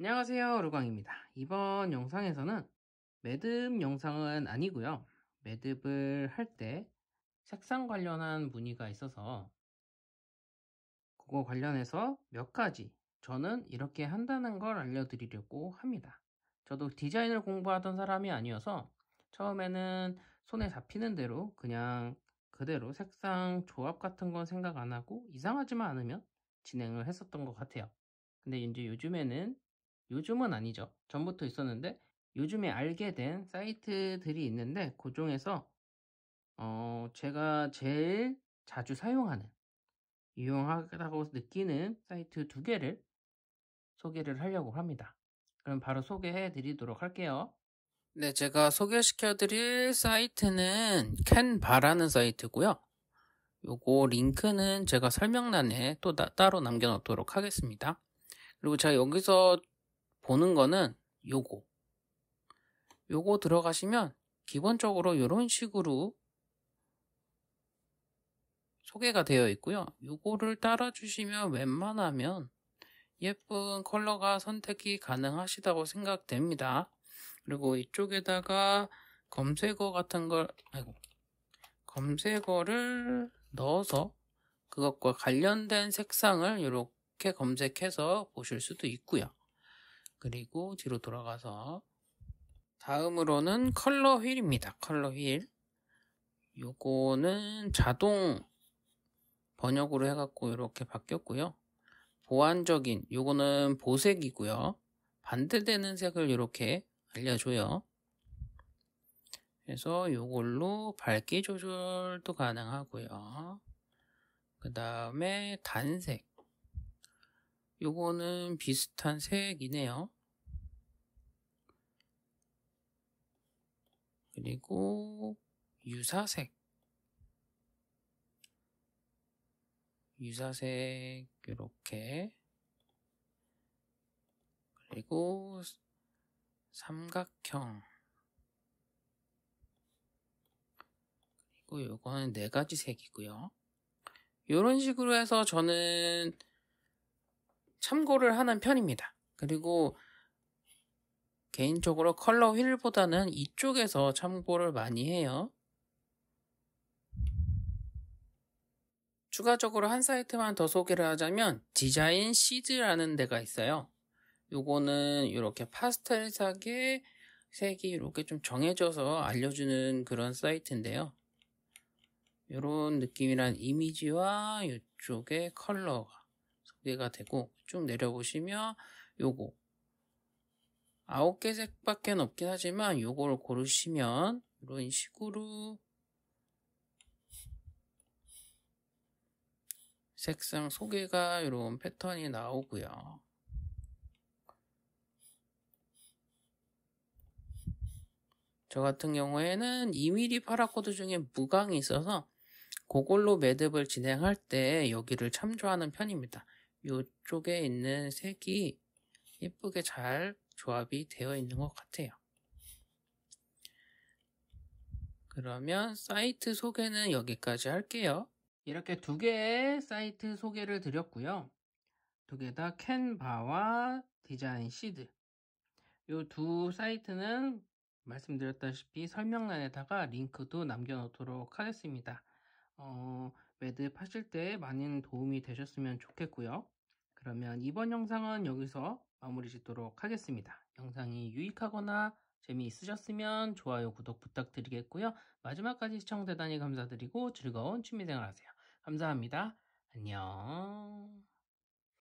안녕하세요 루광입니다 이번 영상에서는 매듭 영상은 아니고요 매듭을 할 때 색상 관련한 문의가 있어서 그거 관련해서 몇 가지 저는 이렇게 한다는 걸 알려드리려고 합니다 저도 디자인을 공부하던 사람이 아니어서 처음에는 손에 잡히는 대로 그냥 그대로 색상 조합 같은 건 생각 안 하고 이상하지만 않으면 진행을 했었던 것 같아요 근데 이제 요즘에는 요즘은 아니죠. 전부터 있었는데 요즘에 알게 된 사이트들이 있는데 그 중에서 어 제가 제일 자주 사용하는 유용하다고 느끼는 사이트 두 개를 소개를 하려고 합니다. 그럼 바로 소개해 드리도록 할게요. 네, 제가 소개시켜 드릴 사이트는 캔바라는 사이트고요. 요거 링크는 제가 설명란에 또 나, 따로 남겨 놓도록 하겠습니다. 그리고 제가 여기서 보는 거는 요거. 요거 들어가시면 기본적으로 이런 식으로 소개가 되어 있고요. 요거를 따라주시면 웬만하면 예쁜 컬러가 선택이 가능하시다고 생각됩니다. 그리고 이쪽에다가 검색어 같은 걸, 아이고, 검색어를 넣어서 그것과 관련된 색상을 이렇게 검색해서 보실 수도 있고요. 그리고 뒤로 돌아가서 다음으로는 컬러 휠입니다. 컬러 휠. 요거는 자동 번역으로 해갖고 이렇게 바뀌었고요. 보완적인 요거는 보색이고요. 반대되는 색을 이렇게 알려줘요. 그래서 요걸로 밝기 조절도 가능하고요. 그 다음에 단색 요거는 비슷한 색이네요. 그리고 유사색. 유사색 이렇게 그리고 삼각형 그리고 요거는 네 가지 색이고요. 요런 식으로 해서 저는 참고를 하는 편입니다. 그리고 개인적으로 컬러 휠보다는 이쪽에서 참고를 많이 해요. 추가적으로 한 사이트만 더 소개를 하자면 디자인 시드라는 데가 있어요. 요거는 이렇게 파스텔색의 색이 이렇게 좀 정해져서 알려주는 그런 사이트인데요. 이런 느낌이란 이미지와 이쪽의 컬러가 개가 되고 쭉 내려보시면 요거 아홉 개 색밖에 없긴 하지만 요걸 고르시면 이런 식으로 색상 소개가 이런 패턴이 나오고요. 저 같은 경우에는 2mm 파라코드 중에 무광이 있어서 그걸로 매듭을 진행할 때 여기를 참조하는 편입니다. 이쪽에 있는 색이 예쁘게 잘 조합이 되어 있는 것 같아요. 그러면 사이트 소개는 여기까지 할게요. 이렇게 두 개의 사이트 소개를 드렸고요. 두 개 다 캔바와 디자인 시드. 이 두 사이트는 말씀드렸다시피 설명란에다가 링크도 남겨놓도록 하겠습니다. 어, 매듭 하실 때 많은 도움이 되셨으면 좋겠고요. 그러면 이번 영상은 여기서 마무리 짓도록 하겠습니다. 영상이 유익하거나 재미있으셨으면 좋아요, 구독 부탁드리겠고요. 마지막까지 시청 대단히 감사드리고 즐거운 취미생활 하세요. 감사합니다. 안녕.